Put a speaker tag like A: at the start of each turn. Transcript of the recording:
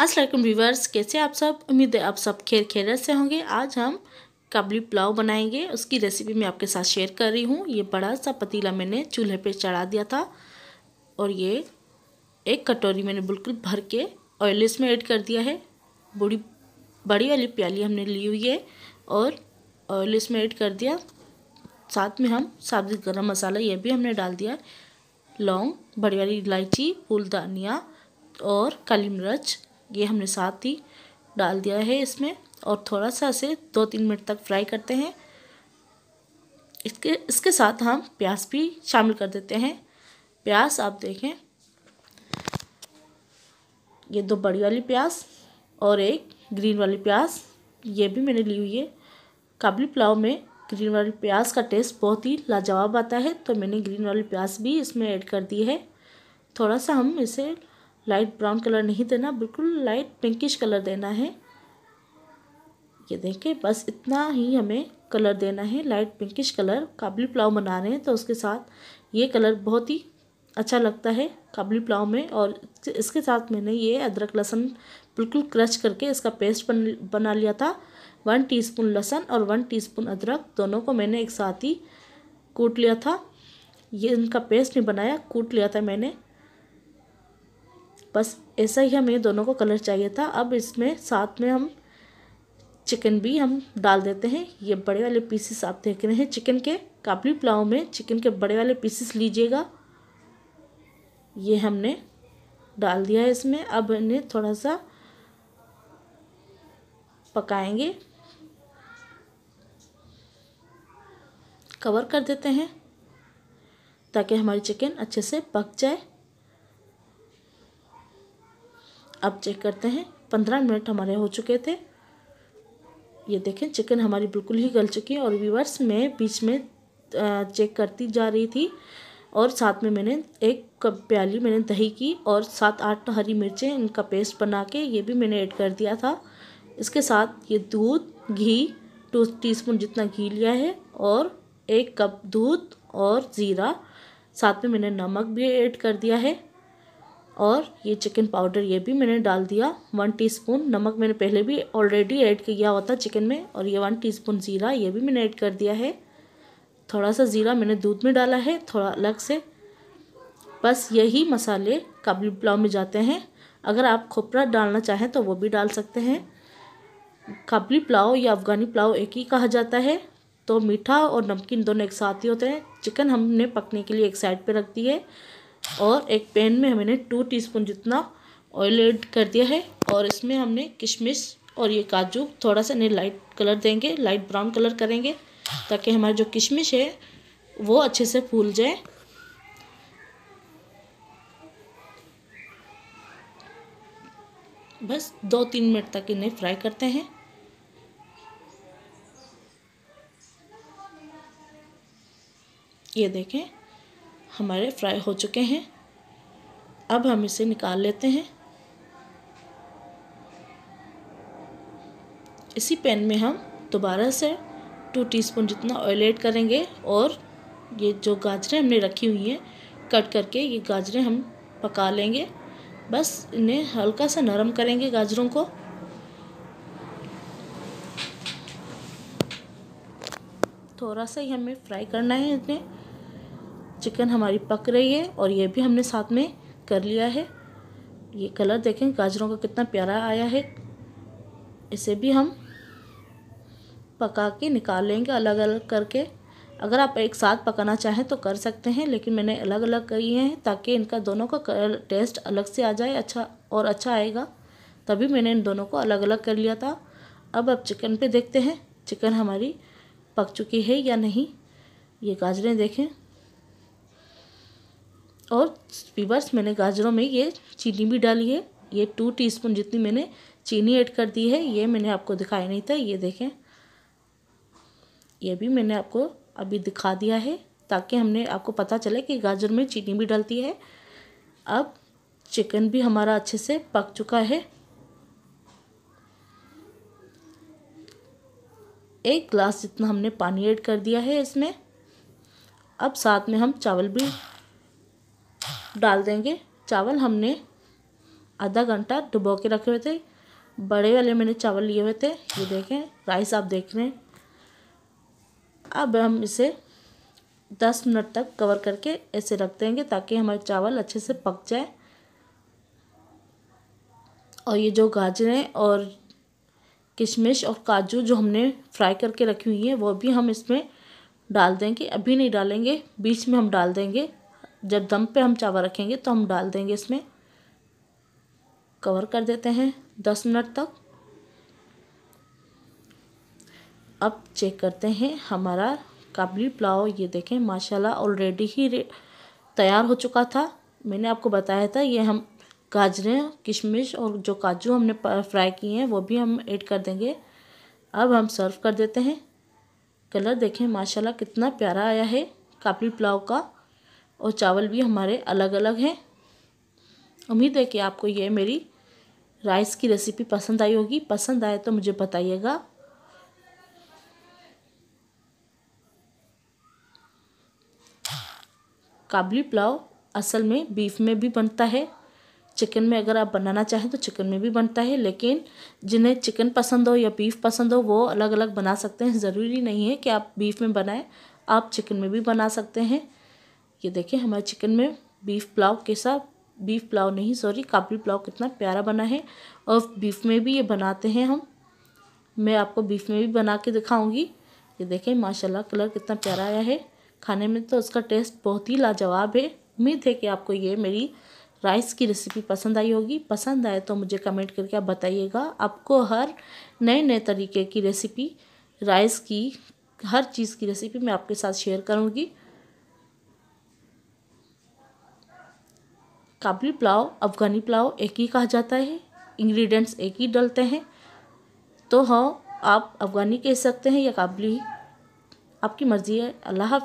A: Aslam viewers कैसे आप सब उम्मीद है आप सब खैर खैरत से होंगे आज हम काबली पुलाव बनाएंगे उसकी रेसिपी मैं आपके साथ शेयर कर रही हूँ ये बड़ा सा पतीला मैंने चूल्हे पे चढ़ा दिया था और ये एक कटोरी मैंने बिल्कुल भर के ऑयल इसमें ऐड कर दिया है बड़ी बड़ी वाली प्याली हमने ली हुई है और ऑयल इसमें ऐड कर दिया साथ में हम साबुत गर्म मसाला ये भी हमने डाल दिया लौंग बड़ी वाली इलायची फूल धनिया और काली मिर्च ये हमने साथ ही डाल दिया है इसमें और थोड़ा सा इसे दो तीन मिनट तक फ्राई करते हैं इसके इसके साथ हम प्याज भी शामिल कर देते हैं प्याज आप देखें ये दो बड़ी वाली प्याज और एक ग्रीन वाली प्याज ये भी मैंने ली हुई है काबली पुलाव में ग्रीन वाली प्याज का टेस्ट बहुत ही लाजवाब आता है तो मैंने ग्रीन वाली प्याज भी इसमें ऐड कर दी है थोड़ा सा हम इसे लाइट ब्राउन कलर नहीं देना बिल्कुल लाइट पिंकिश कलर देना है ये देखें बस इतना ही हमें कलर देना है light pinkish colour Kabuli pulao बना रहे हैं तो उसके साथ ये कलर बहुत ही अच्छा लगता है काबली पुलाव में और इसके साथ मैंने ये अदरक लहसुन बिल्कुल क्रश करके इसका पेस्ट बन बना लिया था वन टीस्पून लहसुन और वन टीस्पून अदरक दोनों को मैंने एक साथ ही कूट लिया था ये इनका पेस्ट नहीं बनाया कूट लिया था मैंने बस ऐसा ही हमें दोनों को कलर चाहिए था अब इसमें साथ में हम चिकन भी हम डाल देते हैं ये बड़े वाले पीसेस आप देख रहे हैं चिकन के काबली पुलाव में चिकन के बड़े वाले पीसेस लीजिएगा ये हमने डाल दिया है इसमें अब इन्हें थोड़ा सा पकाएंगे कवर कर देते हैं ताकि हमारी चिकन अच्छे से पक जाए अब चेक करते हैं पंद्रह मिनट हमारे हो चुके थे ये देखें चिकन हमारी बिल्कुल ही गल चुकी है और व्यूवर्स मैं बीच में चेक करती जा रही थी और साथ में मैंने एक कप प्याली मैंने दही की और सात आठ हरी मिर्चें इनका पेस्ट बना के ये भी मैंने ऐड कर दिया था इसके साथ ये दूध घी टू टीस्पून जितना घी लिया है और एक कप दूध और ज़ीरा साथ में मैंने नमक भी ऐड कर दिया है और ये चिकन पाउडर ये भी मैंने डाल दिया वन टीस्पून नमक मैंने पहले भी ऑलरेडी ऐड किया हुआ था चिकन में और ये वन टीस्पून ज़ीरा ये भी मैंने ऐड कर दिया है थोड़ा सा ज़ीरा मैंने दूध में डाला है थोड़ा अलग से बस यही मसाले काबुली पुलाव में जाते हैं अगर आप खोपरा डालना चाहें तो वो भी डाल सकते हैं काबुली पुलाव या अफ़गानी पुलाव एक ही कहा जाता है तो मीठा और नमकीन दोनों एक साथ ही होते हैं चिकन हमने पकने के लिए एक साइड पर रख दी है और एक पैन में हमने टू टीस्पून जितना ऑयल ऐड कर दिया है और इसमें हमने किशमिश और ये काजू थोड़ा सा इन्हें लाइट कलर देंगे लाइट ब्राउन कलर करेंगे ताकि हमारी जो किशमिश है वो अच्छे से फूल जाए बस दो तीन मिनट तक इन्हें फ्राई करते हैं ये देखें हमारे फ्राई हो चुके हैं अब हम इसे निकाल लेते हैं इसी पैन में हम दोबारा से टू टीस्पून जितना ऑयल ऐड करेंगे और ये जो गाजरें हमने रखी हुई हैं कट करके ये गाजरें हम पका लेंगे बस इन्हें हल्का सा नरम करेंगे गाजरों को थोड़ा सा ही हमें फ्राई करना है इन्हें चिकन हमारी पक रही है और ये भी हमने साथ में कर लिया है ये कलर देखें गाजरों का कितना प्यारा आया है इसे भी हम पका के निकाल लेंगे अलग अलग करके अगर आप एक साथ पकाना चाहें तो कर सकते हैं लेकिन मैंने अलग अलग किए हैं ताकि इनका दोनों का टेस्ट अलग से आ जाए अच्छा और अच्छा आएगा तभी मैंने इन दोनों को अलग अलग कर लिया था अब अब चिकन पे देखते हैं चिकन हमारी पक चुकी है या नहीं ये गाजरें देखें और वीवर्स मैंने गाजरों में ये चीनी भी डाली है ये टू टीस्पून जितनी मैंने चीनी ऐड कर दी है ये मैंने आपको दिखाया नहीं था ये देखें ये भी मैंने आपको अभी दिखा दिया है ताकि हमने आपको पता चले कि गाजर में चीनी भी डलती है अब चिकन भी हमारा अच्छे से पक चुका है एक ग्लास जितना हमने पानी ऐड कर दिया है इसमें अब साथ में हम चावल भी डाल देंगे चावल हमने आधा घंटा डुबो के रखे हुए थे बड़े वाले मैंने चावल लिए हुए थे ये देखें राइस आप देख रहे हैं अब हम इसे दस मिनट तक कवर करके ऐसे रख देंगे ताकि हमारे चावल अच्छे से पक जाए और ये जो गाजरें और किशमिश और काजू जो हमने फ्राई करके रखी हुई है वो भी हम इसमें डाल देंगे अभी नहीं डालेंगे बीच में हम डाल देंगे जब दम पे हम चावल रखेंगे तो हम डाल देंगे इसमें कवर कर देते हैं दस मिनट तक अब चेक करते हैं हमारा काबली पुलाव ये देखें माशाल्लाह ऑलरेडी ही तैयार हो चुका था मैंने आपको बताया था ये हम गाजरें किशमिश और जो काजू हमने फ्राई किए हैं वो भी हम ऐड कर देंगे अब हम सर्व कर देते हैं कलर देखें माशाल्लाह कितना प्यारा आया है काबली पुलाव का और चावल भी हमारे अलग अलग हैं उम्मीद है कि आपको ये मेरी राइस की रेसिपी पसंद आई होगी पसंद आए तो मुझे बताइएगा काबली पुलाव असल में बीफ में भी बनता है चिकन में अगर आप बनाना चाहें तो चिकन में भी बनता है लेकिन जिन्हें चिकन पसंद हो या बीफ पसंद हो वो अलग अलग बना सकते हैं ज़रूरी नहीं है कि आप बीफ में बनाएं आप चिकन में भी बना सकते हैं ये देखें हमारे चिकन में बीफ पुलाव कैसा बीफ पुलाव नहीं सॉरी काबुल पुलाव कितना प्यारा बना है और बीफ में भी ये बनाते हैं हम मैं आपको बीफ में भी बना के दिखाऊंगी ये देखें माशाल्लाह कलर कितना प्यारा आया है खाने में तो उसका टेस्ट बहुत ही लाजवाब है उम्मीद है कि आपको ये मेरी राइस की रेसिपी पसंद आई होगी पसंद आए तो मुझे कमेंट करके आप बताइएगा आपको हर नए नए तरीके की रेसिपी राइस की हर चीज़ की रेसिपी मैं आपके साथ शेयर करूँगी काबली पुलाव अफ़गानी पुलाव एक ही कहा जाता है इंग्रेडिएंट्स एक ही डलते हैं तो हाँ आप अफ़गानी कह सकते हैं या काबली आपकी मर्ज़ी है अल्लाह